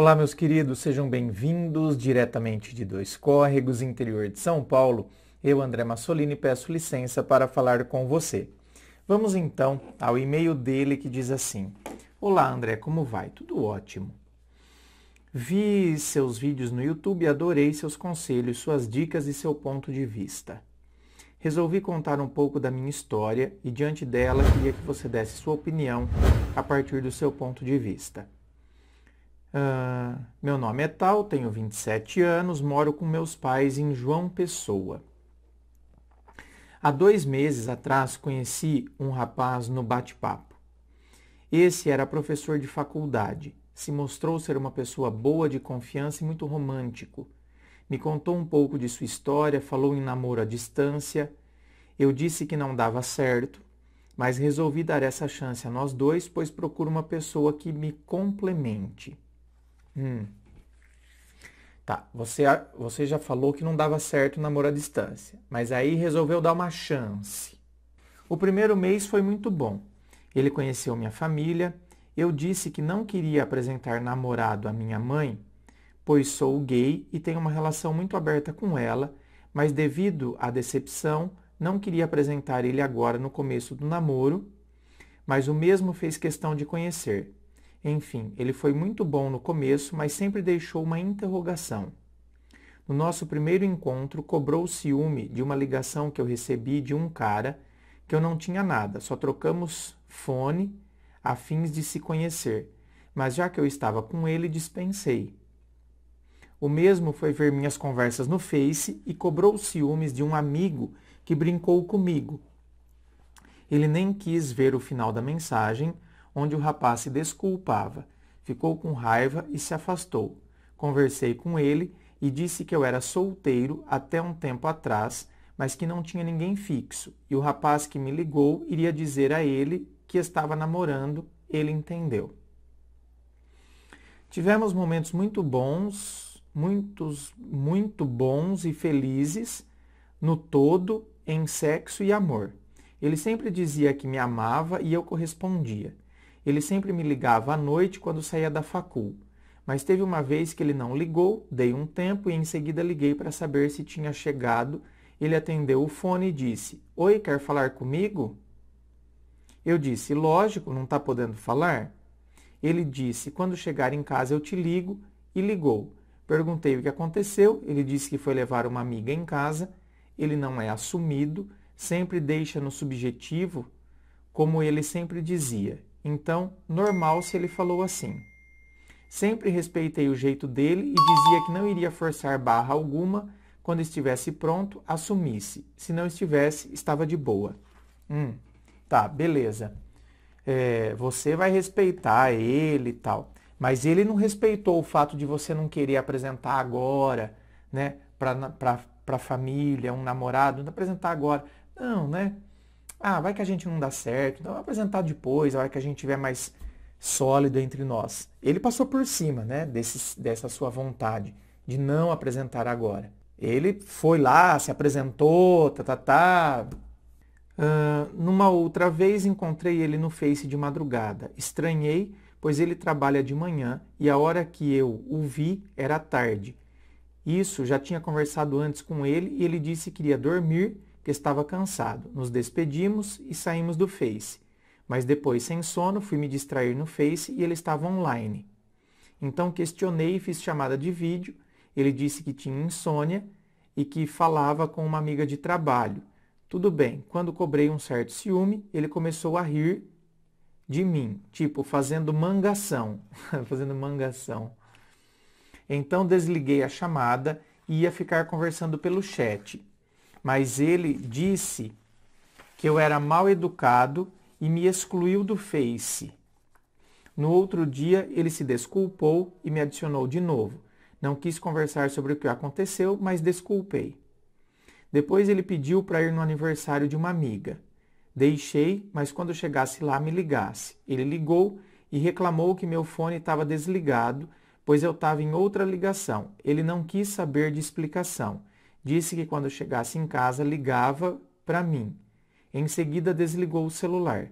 Olá, meus queridos, sejam bem-vindos diretamente de Dois Córregos, interior de São Paulo. Eu, André Massolini, peço licença para falar com você. Vamos então ao e-mail dele que diz assim: Olá, André, como vai? Tudo ótimo. Vi seus vídeos no YouTube e adorei seus conselhos, suas dicas e seu ponto de vista. Resolvi contar um pouco da minha história e, diante dela, queria que você desse sua opinião a partir do seu ponto de vista. Uh, meu nome é tal, tenho 27 anos, moro com meus pais em João Pessoa. Há dois meses atrás conheci um rapaz no bate-papo. Esse era professor de faculdade. Se mostrou ser uma pessoa boa de confiança e muito romântico. Me contou um pouco de sua história, falou em namoro à distância. Eu disse que não dava certo, mas resolvi dar essa chance a nós dois, pois procuro uma pessoa que me complemente. Hum. Tá, você, você já falou que não dava certo o namoro à distância, mas aí resolveu dar uma chance. O primeiro mês foi muito bom. Ele conheceu minha família. Eu disse que não queria apresentar namorado à minha mãe, pois sou gay e tenho uma relação muito aberta com ela, mas devido à decepção, não queria apresentar ele agora no começo do namoro, mas o mesmo fez questão de conhecer. Enfim, ele foi muito bom no começo, mas sempre deixou uma interrogação. No nosso primeiro encontro, cobrou ciúme de uma ligação que eu recebi de um cara que eu não tinha nada, só trocamos fone a fins de se conhecer. Mas já que eu estava com ele, dispensei. O mesmo foi ver minhas conversas no Face e cobrou ciúmes de um amigo que brincou comigo. Ele nem quis ver o final da mensagem, onde o rapaz se desculpava. Ficou com raiva e se afastou. Conversei com ele e disse que eu era solteiro até um tempo atrás, mas que não tinha ninguém fixo, e o rapaz que me ligou iria dizer a ele que estava namorando, ele entendeu. Tivemos momentos muito bons, muitos muito bons e felizes no todo em sexo e amor. Ele sempre dizia que me amava e eu correspondia. Ele sempre me ligava à noite quando saía da facul. Mas teve uma vez que ele não ligou, dei um tempo e em seguida liguei para saber se tinha chegado. Ele atendeu o fone e disse: Oi, quer falar comigo? Eu disse: Lógico, não está podendo falar? Ele disse: Quando chegar em casa eu te ligo e ligou. Perguntei o que aconteceu. Ele disse que foi levar uma amiga em casa. Ele não é assumido, sempre deixa no subjetivo, como ele sempre dizia. Então, normal se ele falou assim. Sempre respeitei o jeito dele e dizia que não iria forçar barra alguma. Quando estivesse pronto, assumisse. Se não estivesse, estava de boa. Hum, tá, beleza. É, você vai respeitar ele e tal. Mas ele não respeitou o fato de você não querer apresentar agora, né? Para a família, um namorado, não apresentar agora. Não, né? ah, vai que a gente não dá certo, então vai apresentar depois, a hora que a gente tiver mais sólido entre nós. Ele passou por cima, né, dessa sua vontade de não apresentar agora. Ele foi lá, se apresentou, tá, tá, tá. Uh, numa outra vez encontrei ele no Face de madrugada. Estranhei, pois ele trabalha de manhã e a hora que eu o vi era tarde. Isso já tinha conversado antes com ele e ele disse que iria dormir que estava cansado. Nos despedimos e saímos do Face. Mas depois, sem sono, fui me distrair no Face e ele estava online. Então questionei e fiz chamada de vídeo. Ele disse que tinha insônia e que falava com uma amiga de trabalho. Tudo bem, quando cobrei um certo ciúme, ele começou a rir de mim, tipo fazendo mangação, fazendo mangação. Então desliguei a chamada e ia ficar conversando pelo chat mas ele disse que eu era mal educado e me excluiu do Face. No outro dia, ele se desculpou e me adicionou de novo. Não quis conversar sobre o que aconteceu, mas desculpei. Depois ele pediu para ir no aniversário de uma amiga. Deixei, mas quando chegasse lá me ligasse. Ele ligou e reclamou que meu fone estava desligado, pois eu estava em outra ligação. Ele não quis saber de explicação. Disse que quando chegasse em casa ligava para mim. Em seguida desligou o celular.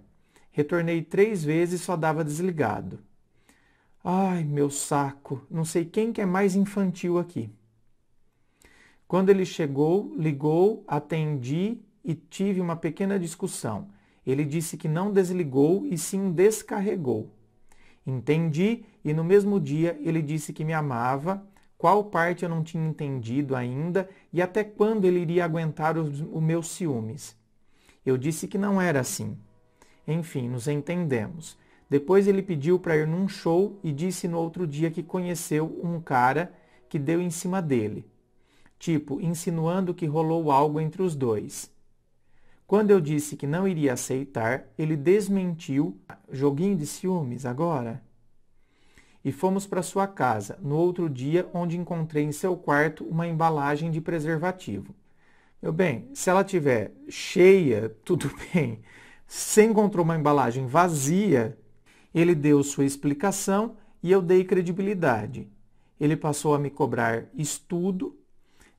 Retornei três vezes e só dava desligado. Ai, meu saco, não sei quem que é mais infantil aqui. Quando ele chegou, ligou, atendi e tive uma pequena discussão. Ele disse que não desligou e sim descarregou. Entendi e no mesmo dia ele disse que me amava, qual parte eu não tinha entendido ainda e até quando ele iria aguentar os, os meus ciúmes. Eu disse que não era assim. Enfim, nos entendemos. Depois ele pediu para ir num show e disse no outro dia que conheceu um cara que deu em cima dele. Tipo, insinuando que rolou algo entre os dois. Quando eu disse que não iria aceitar, ele desmentiu. Joguinho de ciúmes agora? e fomos para sua casa, no outro dia, onde encontrei em seu quarto uma embalagem de preservativo. Meu bem, se ela tiver cheia, tudo bem. Se encontrou uma embalagem vazia, ele deu sua explicação e eu dei credibilidade. Ele passou a me cobrar estudo,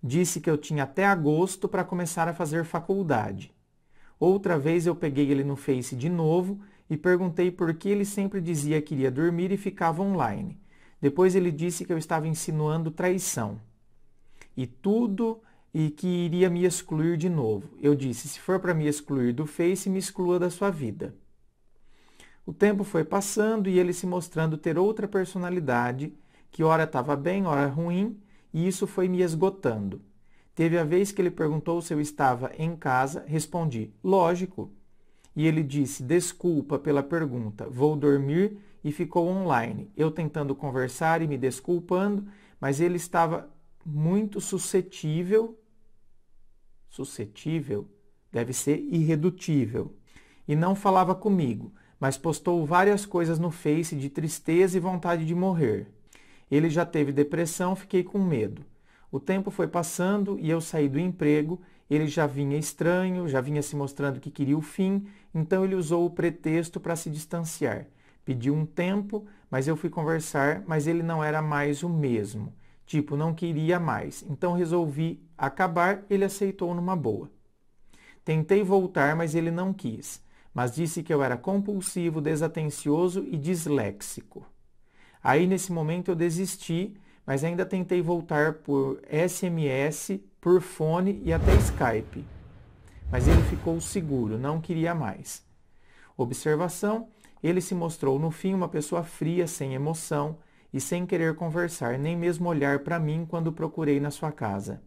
disse que eu tinha até agosto para começar a fazer faculdade. Outra vez eu peguei ele no Face de novo e perguntei por que ele sempre dizia que iria dormir e ficava online. Depois ele disse que eu estava insinuando traição. E tudo e que iria me excluir de novo. Eu disse: se for para me excluir do Face, me exclua da sua vida. O tempo foi passando e ele se mostrando ter outra personalidade, que ora estava bem, ora ruim, e isso foi me esgotando. Teve a vez que ele perguntou se eu estava em casa, respondi: lógico. E ele disse: Desculpa pela pergunta, vou dormir e ficou online. Eu tentando conversar e me desculpando, mas ele estava muito suscetível. Suscetível deve ser irredutível. E não falava comigo, mas postou várias coisas no Face de tristeza e vontade de morrer. Ele já teve depressão, fiquei com medo. O tempo foi passando e eu saí do emprego ele já vinha estranho, já vinha se mostrando que queria o fim, então ele usou o pretexto para se distanciar. Pediu um tempo, mas eu fui conversar, mas ele não era mais o mesmo. Tipo, não queria mais. Então resolvi acabar, ele aceitou numa boa. Tentei voltar, mas ele não quis, mas disse que eu era compulsivo, desatencioso e disléxico. Aí nesse momento eu desisti, mas ainda tentei voltar por SMS, por fone e até Skype. Mas ele ficou seguro, não queria mais. Observação: ele se mostrou no fim uma pessoa fria, sem emoção e sem querer conversar, nem mesmo olhar para mim quando procurei na sua casa.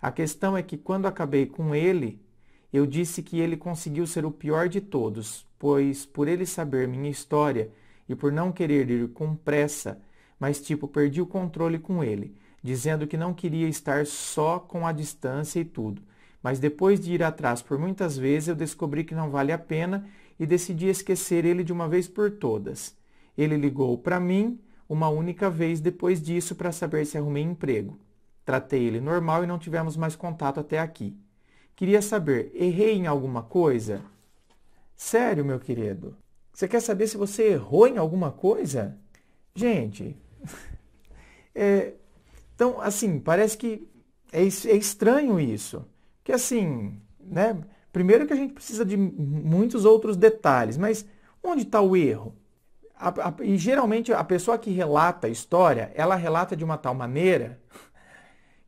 A questão é que quando acabei com ele, eu disse que ele conseguiu ser o pior de todos, pois por ele saber minha história e por não querer ir com pressa, mas tipo, perdi o controle com ele, dizendo que não queria estar só com a distância e tudo. Mas depois de ir atrás por muitas vezes, eu descobri que não vale a pena e decidi esquecer ele de uma vez por todas. Ele ligou para mim uma única vez depois disso para saber se arrumei emprego. Tratei ele normal e não tivemos mais contato até aqui. Queria saber, errei em alguma coisa? Sério, meu querido? Você quer saber se você errou em alguma coisa? Gente, é, então, assim, parece que é, é estranho isso. que assim, né? Primeiro que a gente precisa de muitos outros detalhes, mas onde está o erro? A, a, e geralmente a pessoa que relata a história, ela relata de uma tal maneira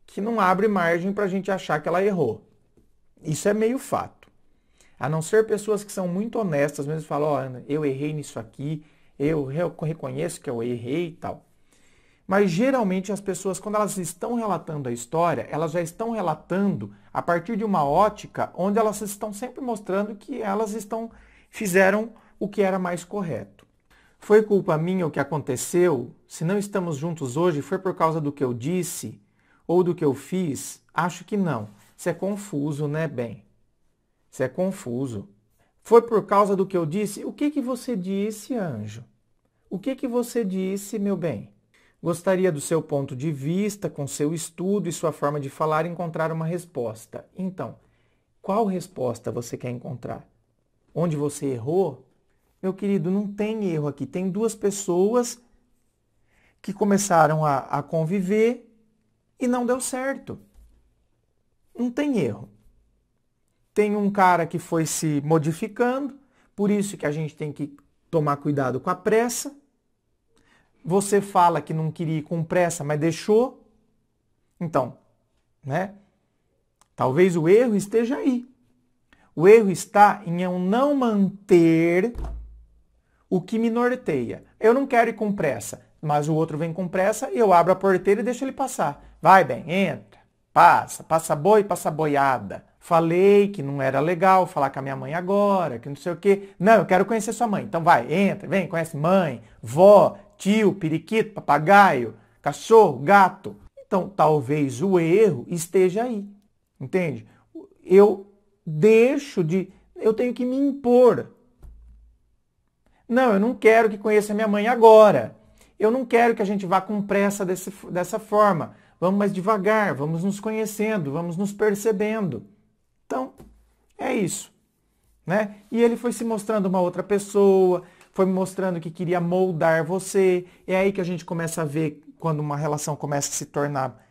que não abre margem para a gente achar que ela errou. Isso é meio fato. A não ser pessoas que são muito honestas, mesmo falam, ó, oh, eu errei nisso aqui, eu reconheço que eu errei e tal. Mas geralmente as pessoas, quando elas estão relatando a história, elas já estão relatando a partir de uma ótica onde elas estão sempre mostrando que elas estão fizeram o que era mais correto. Foi culpa minha o que aconteceu? Se não estamos juntos hoje, foi por causa do que eu disse ou do que eu fiz? Acho que não. Isso é confuso, né, bem? Isso é confuso. Foi por causa do que eu disse? O que que você disse, anjo? O que que você disse, meu bem? Gostaria do seu ponto de vista, com seu estudo e sua forma de falar, encontrar uma resposta. Então, qual resposta você quer encontrar? Onde você errou? Meu querido, não tem erro aqui. Tem duas pessoas que começaram a, a conviver e não deu certo. Não tem erro. Tem um cara que foi se modificando, por isso que a gente tem que tomar cuidado com a pressa você fala que não queria ir com pressa, mas deixou. Então, né? Talvez o erro esteja aí. O erro está em eu não manter o que me norteia. Eu não quero ir com pressa, mas o outro vem com pressa e eu abro a porteira e deixo ele passar. Vai bem, entra, passa, passa boi, passa boiada. Falei que não era legal falar com a minha mãe agora, que não sei o quê. Não, eu quero conhecer sua mãe. Então vai, entra, vem, conhece mãe, vó, tio, periquito, papagaio, cachorro, gato. Então, talvez o erro esteja aí. Entende? Eu deixo de. Eu tenho que me impor. Não, eu não quero que conheça minha mãe agora. Eu não quero que a gente vá com pressa desse, dessa forma. Vamos mais devagar, vamos nos conhecendo, vamos nos percebendo. Então, é isso. Né? E ele foi se mostrando uma outra pessoa, foi me mostrando que queria moldar você. É aí que a gente começa a ver quando uma relação começa a se tornar,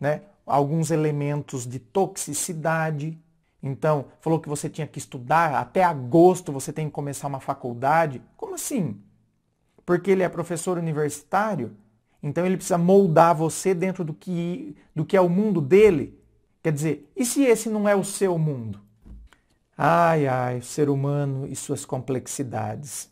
né, alguns elementos de toxicidade. Então, falou que você tinha que estudar, até agosto você tem que começar uma faculdade. Como assim? Porque ele é professor universitário? Então ele precisa moldar você dentro do que, do que é o mundo dele? Quer dizer, e se esse não é o seu mundo? Ai, ai, ser humano e suas complexidades.